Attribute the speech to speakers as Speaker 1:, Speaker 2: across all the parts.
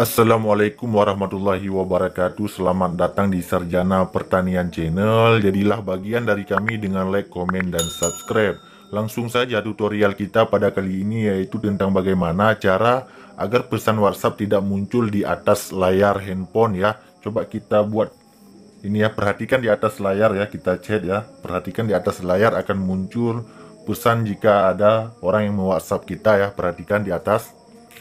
Speaker 1: Assalamualaikum warahmatullahi wabarakatuh Selamat datang di Sarjana Pertanian Channel Jadilah bagian dari kami dengan like, komen, dan subscribe Langsung saja tutorial kita pada kali ini yaitu tentang bagaimana cara agar pesan WhatsApp tidak muncul di atas layar handphone ya Coba kita buat ini ya perhatikan di atas layar ya kita chat ya Perhatikan di atas layar akan muncul pesan jika ada orang yang me WhatsApp kita ya Perhatikan di atas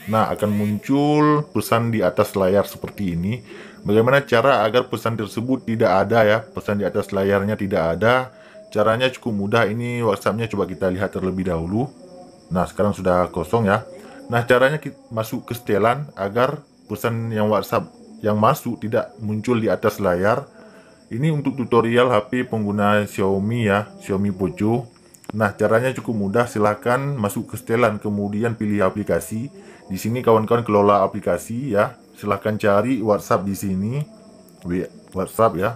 Speaker 1: Nah, akan muncul pesan di atas layar seperti ini. Bagaimana cara agar pesan tersebut tidak ada ya? Pesan di atas layarnya tidak ada. Caranya cukup mudah. Ini WhatsApp-nya coba kita lihat terlebih dahulu. Nah, sekarang sudah kosong ya. Nah, caranya masuk ke setelan agar pesan yang WhatsApp yang masuk tidak muncul di atas layar. Ini untuk tutorial HP pengguna Xiaomi ya, Xiaomi Poco Nah, caranya cukup mudah. Silahkan masuk ke setelan, kemudian pilih aplikasi. Di sini kawan-kawan kelola aplikasi ya. Silahkan cari WhatsApp di sini. WhatsApp ya.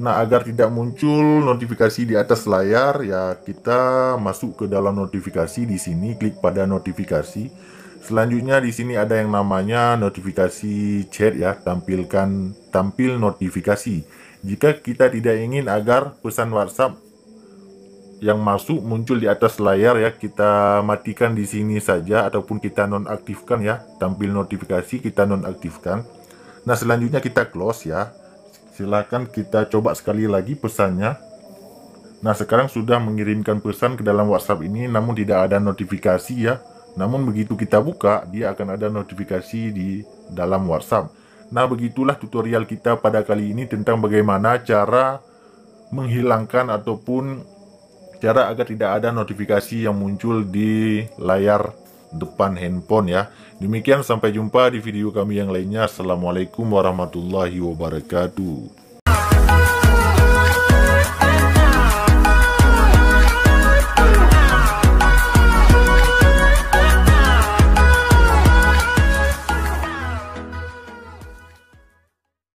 Speaker 1: Nah, agar tidak muncul notifikasi di atas layar, ya kita masuk ke dalam notifikasi di sini, klik pada notifikasi. Selanjutnya di sini ada yang namanya notifikasi chat ya, tampilkan tampil notifikasi. Jika kita tidak ingin agar pesan WhatsApp yang masuk muncul di atas layar ya kita matikan di sini saja ataupun kita nonaktifkan ya tampil notifikasi kita nonaktifkan nah selanjutnya kita close ya silahkan kita coba sekali lagi pesannya nah sekarang sudah mengirimkan pesan ke dalam WhatsApp ini namun tidak ada notifikasi ya namun begitu kita buka dia akan ada notifikasi di dalam WhatsApp nah begitulah tutorial kita pada kali ini tentang bagaimana cara menghilangkan ataupun cara agar tidak ada notifikasi yang muncul di layar depan handphone ya. Demikian sampai jumpa di video kami yang lainnya. Assalamualaikum warahmatullahi wabarakatuh.